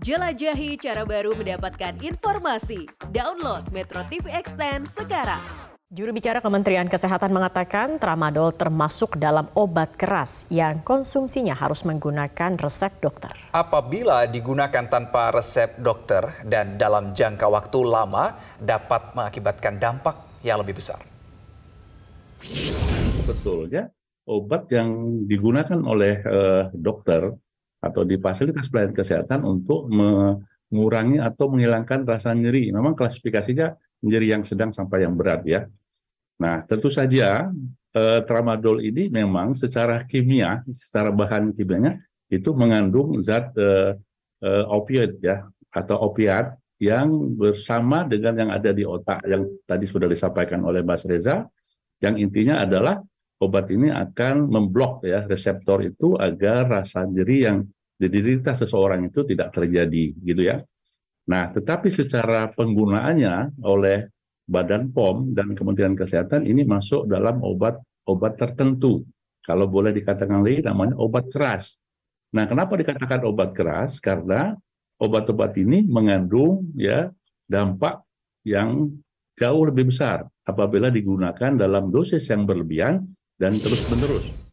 Jelajahi cara baru mendapatkan informasi. Download Metro TV Extend sekarang. Juru bicara Kementerian Kesehatan mengatakan tramadol termasuk dalam obat keras yang konsumsinya harus menggunakan resep dokter. Apabila digunakan tanpa resep dokter dan dalam jangka waktu lama dapat mengakibatkan dampak yang lebih besar. Betul ya? obat yang digunakan oleh eh, dokter atau di fasilitas pelayanan kesehatan untuk mengurangi atau menghilangkan rasa nyeri. Memang klasifikasinya nyeri yang sedang sampai yang berat ya. Nah, tentu saja eh, tramadol ini memang secara kimia, secara bahan kimianya itu mengandung zat eh, eh, opioid ya atau opiat yang bersama dengan yang ada di otak yang tadi sudah disampaikan oleh Mas Reza yang intinya adalah obat ini akan memblok ya reseptor itu agar rasa nyeri yang diderita seseorang itu tidak terjadi gitu ya. Nah, tetapi secara penggunaannya oleh Badan POM dan Kementerian Kesehatan ini masuk dalam obat-obat tertentu. Kalau boleh dikatakan lagi namanya obat keras. Nah, kenapa dikatakan obat keras? Karena obat-obat ini mengandung ya dampak yang jauh lebih besar apabila digunakan dalam dosis yang berlebihan dan terus menerus